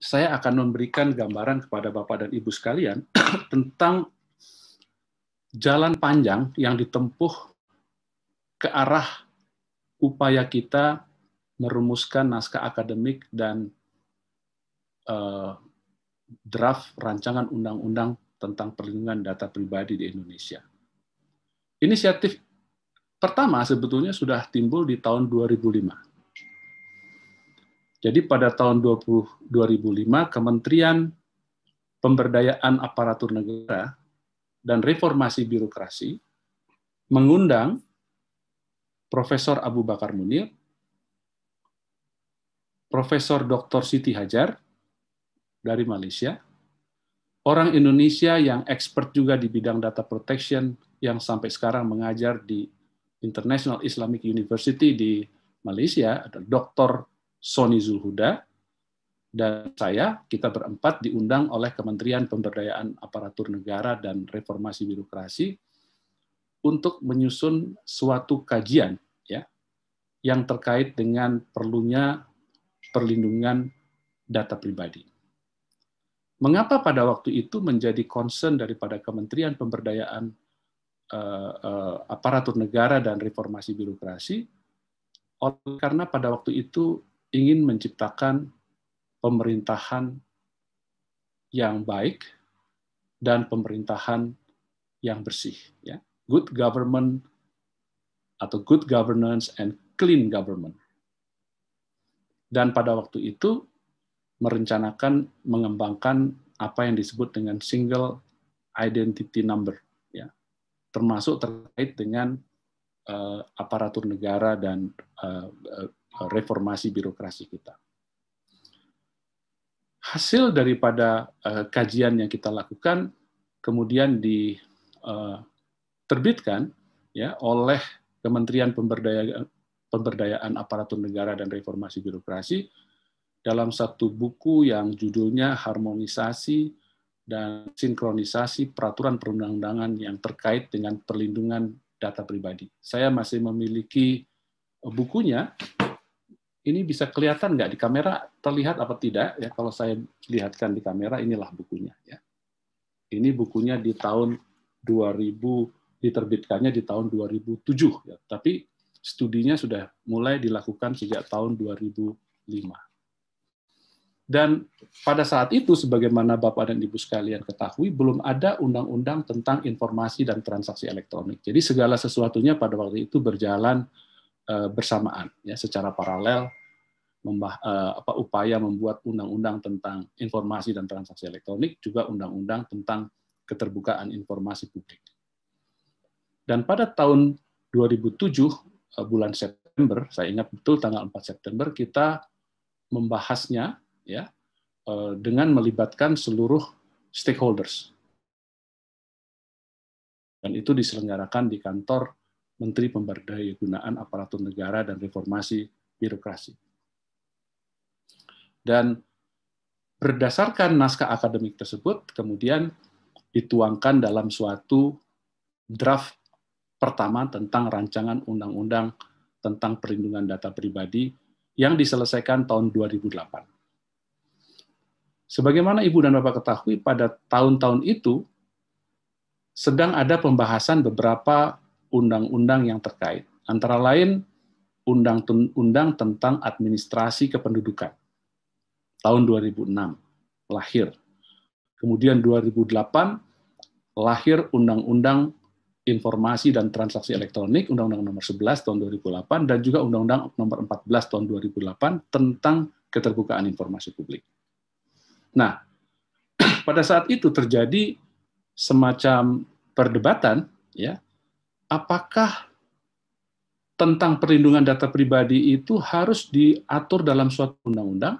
saya akan memberikan gambaran kepada Bapak dan Ibu sekalian tentang jalan panjang yang ditempuh ke arah upaya kita merumuskan naskah akademik dan uh, draft rancangan undang-undang tentang perlindungan data pribadi di Indonesia. Inisiatif pertama sebetulnya sudah timbul di tahun 2005 jadi pada tahun 20, 2005 Kementerian Pemberdayaan Aparatur Negara dan Reformasi Birokrasi mengundang Profesor Abu Bakar Munir, Profesor Dr. Siti Hajar dari Malaysia, orang Indonesia yang expert juga di bidang data protection yang sampai sekarang mengajar di International Islamic University di Malaysia, ada Dr. Sony Zulhuda, dan saya, kita berempat diundang oleh Kementerian Pemberdayaan Aparatur Negara dan Reformasi Birokrasi untuk menyusun suatu kajian ya yang terkait dengan perlunya perlindungan data pribadi. Mengapa pada waktu itu menjadi concern daripada Kementerian Pemberdayaan uh, uh, Aparatur Negara dan Reformasi Birokrasi? karena pada waktu itu ingin menciptakan pemerintahan yang baik dan pemerintahan yang bersih. Ya. Good government atau good governance and clean government. Dan pada waktu itu merencanakan mengembangkan apa yang disebut dengan single identity number, ya, termasuk terkait dengan uh, aparatur negara dan uh, Eh, reformasi birokrasi kita. Hasil daripada eh, kajian yang kita lakukan kemudian diterbitkan eh, ya oleh Kementerian Pemberdayaan Pemberdayaan Aparatur Negara dan Reformasi Birokrasi dalam satu buku yang judulnya Harmonisasi dan Sinkronisasi Peraturan Perundang-undangan yang terkait dengan perlindungan data pribadi. Saya masih memiliki bukunya ini bisa kelihatan nggak di kamera terlihat apa tidak ya kalau saya lihatkan di kamera inilah bukunya ya ini bukunya di tahun 2000 diterbitkannya di tahun 2007 ya tapi studinya sudah mulai dilakukan sejak tahun 2005 dan pada saat itu sebagaimana Bapak dan Ibu sekalian ketahui belum ada undang-undang tentang informasi dan transaksi elektronik jadi segala sesuatunya pada waktu itu berjalan Eh, bersamaan ya secara paralel membah, eh, apa, upaya membuat undang-undang tentang informasi dan transaksi elektronik juga undang-undang tentang keterbukaan informasi publik. Dan pada tahun 2007 eh, bulan September, saya ingat betul tanggal 4 September kita membahasnya ya dengan melibatkan seluruh stakeholders. Dan itu diselenggarakan di kantor Menteri Pemberdayaan Aparatur Negara dan Reformasi Birokrasi. Dan berdasarkan naskah akademik tersebut kemudian dituangkan dalam suatu draft pertama tentang rancangan undang-undang tentang perlindungan data pribadi yang diselesaikan tahun 2008. Sebagaimana Ibu dan Bapak ketahui, pada tahun-tahun itu sedang ada pembahasan beberapa undang-undang yang terkait. Antara lain, Undang-Undang tentang Administrasi Kependudukan tahun 2006 lahir. Kemudian 2008 lahir Undang-Undang Informasi dan Transaksi Elektronik, Undang-Undang Nomor 11 tahun 2008 dan juga Undang-Undang Nomor 14 tahun 2008 tentang keterbukaan informasi publik. Nah, pada saat itu terjadi semacam perdebatan ya apakah tentang perlindungan data pribadi itu harus diatur dalam suatu undang-undang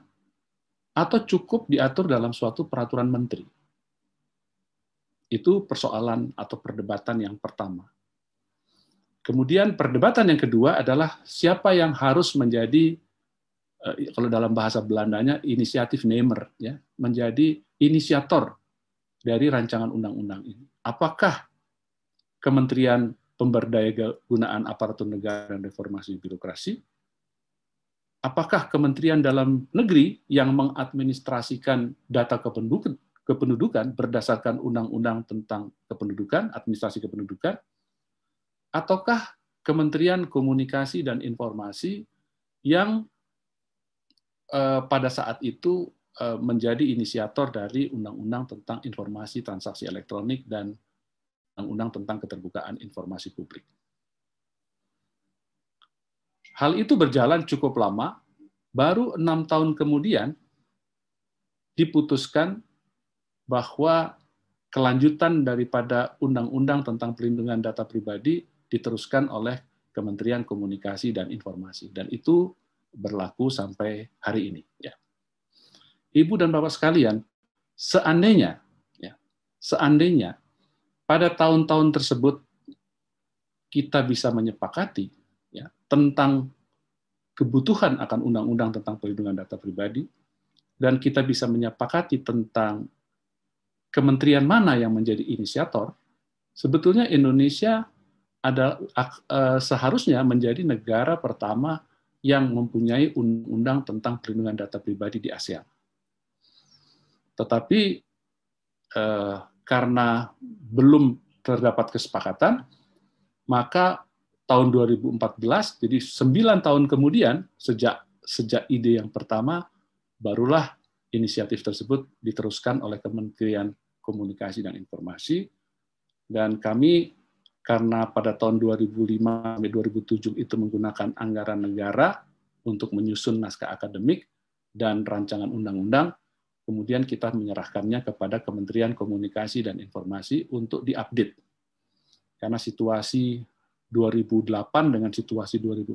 atau cukup diatur dalam suatu peraturan menteri. Itu persoalan atau perdebatan yang pertama. Kemudian perdebatan yang kedua adalah siapa yang harus menjadi eh, kalau dalam bahasa Belandanya inisiatif namer, ya, menjadi inisiator dari rancangan undang-undang ini. Apakah Kementerian pemberdaya gunaan aparatur negara dan reformasi birokrasi? Apakah kementerian dalam negeri yang mengadministrasikan data kependudukan, berdasarkan undang-undang tentang kependudukan, administrasi kependudukan, ataukah Kementerian Komunikasi dan Informasi yang eh, pada saat itu eh, menjadi inisiator dari undang-undang tentang informasi transaksi elektronik dan Undang-Undang tentang Keterbukaan Informasi Publik. Hal itu berjalan cukup lama, baru enam tahun kemudian diputuskan bahwa kelanjutan daripada Undang-Undang tentang Perlindungan Data Pribadi diteruskan oleh Kementerian Komunikasi dan Informasi, dan itu berlaku sampai hari ini. Ya. Ibu dan bapak sekalian, seandainya, ya, seandainya pada tahun-tahun tersebut kita bisa menyepakati ya, tentang kebutuhan akan undang-undang tentang perlindungan data pribadi dan kita bisa menyepakati tentang kementerian mana yang menjadi inisiator, sebetulnya Indonesia ada eh, seharusnya menjadi negara pertama yang mempunyai undang-undang tentang perlindungan data pribadi di ASEAN. Tetapi eh, karena belum terdapat kesepakatan, maka tahun 2014, jadi 9 tahun kemudian sejak sejak ide yang pertama, barulah inisiatif tersebut diteruskan oleh Kementerian Komunikasi dan Informasi. Dan kami karena pada tahun 2005 2007 itu menggunakan anggaran negara untuk menyusun naskah akademik dan rancangan undang-undang, kemudian kita menyerahkannya kepada Kementerian Komunikasi dan Informasi untuk diupdate. Karena situasi 2008 dengan situasi 2014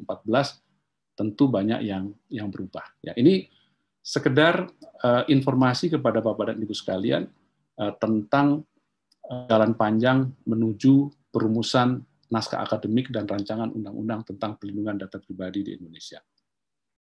tentu banyak yang yang berubah. Ya, ini sekedar uh, informasi kepada Bapak dan Ibu sekalian uh, tentang uh, jalan panjang menuju perumusan naskah akademik dan rancangan undang-undang tentang pelindungan data pribadi di Indonesia.